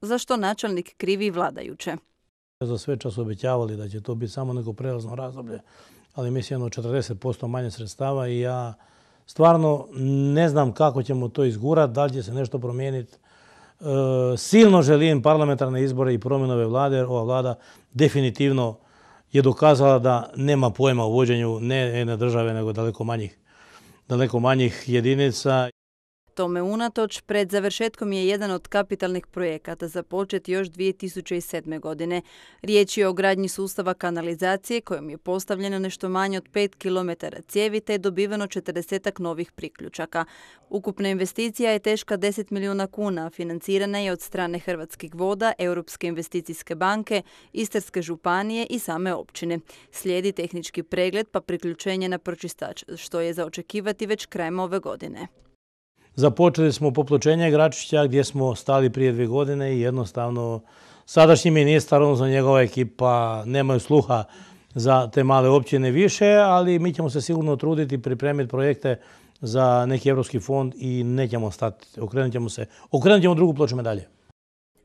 zašto što načelnik krivi vladajuće. Za sve čas obećavali da će to biti samo neko prelazno razdoblje, ali mislim jedno 40% manje sredstava i ja stvarno ne znam kako ćemo to izgurati, da li će se nešto promijeniti. E, silno želim parlamentarne izbore i promjenove vlade, jer ova vlada definitivno je dokazala da nema pojma u vođenju ne jedne države, nego daleko manjih, daleko manjih jedinica. Tome unatoč, pred završetkom je jedan od kapitalnih projekata započet još 2007. godine. Riječ je o gradnji sustava kanalizacije kojom je postavljeno nešto manje od 5 km cijevi te je dobiveno 40 novih priključaka. Ukupna investicija je teška 10 milijuna kuna, financirana je od strane Hrvatskih voda, Europske investicijske banke, Istarske županije i same općine. Slijedi tehnički pregled pa priključenje na pročistač, što je za očekivati već krajem ove godine. Započeli smo popločenje Gračića gdje smo stali prije dvije godine i jednostavno sadašnji ministar, odnosno njegova ekipa, nemaju sluha za te male općine više, ali mi ćemo se sigurno truditi pripremiti projekte za neki europski fond i nećemo stati. Okrenut ćemo se, okrenut ćemo drugu ploču medalje.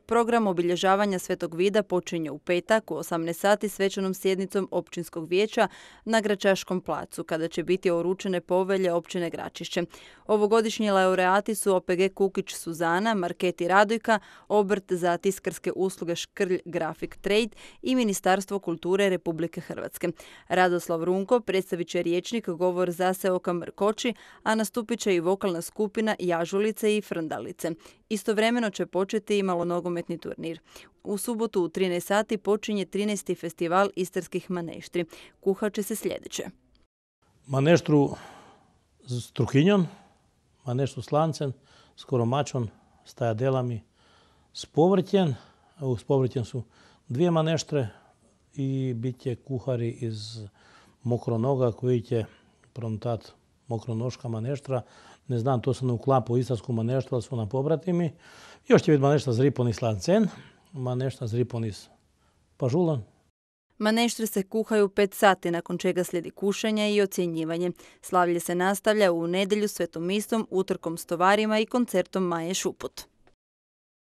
Program obilježavanja Svetog Vida počinje u petak u 18 sati svečanom sjednicom općinskog vijeća na Gračaškom placu, kada će biti oručene povelje općine Gračišće. Ovogodišnji laureati su OPG Kukić Suzana, Marketi Radojka, obrt za tiskarske usluge Škrlj Grafik Trade i Ministarstvo kulture Republike Hrvatske. Radoslav Runko predstavit će riječnik govor seoka Mrkoči, a nastupit će i vokalna skupina Jažulice i Frndalice. Istovremeno će početi i malonogom nogometni turnir. U subotu u 13 sati počinje 13. festival Istarskih maneštri. će se sljedeće. Maneštru s truhinjom, maneštru s lancem, s koromačom, s tajadelami, s povrtjem. U povrtjem su dvije maneštre i bit će kuhari iz mokronoga koji će prontat mokronoška maneštra, ne znam, to sam uklapao u Istarsku maneštu, ali su nam pobratimi. Još će biti manešta zripon iz Lancen, manešta zripon iz Pažulan. Maneštre se kuhaju pet sati, nakon čega slijedi kušenje i ocjenjivanje. Slavlje se nastavlja u nedelju svetom istom, utrkom s tovarima i koncertom Maje Šuput.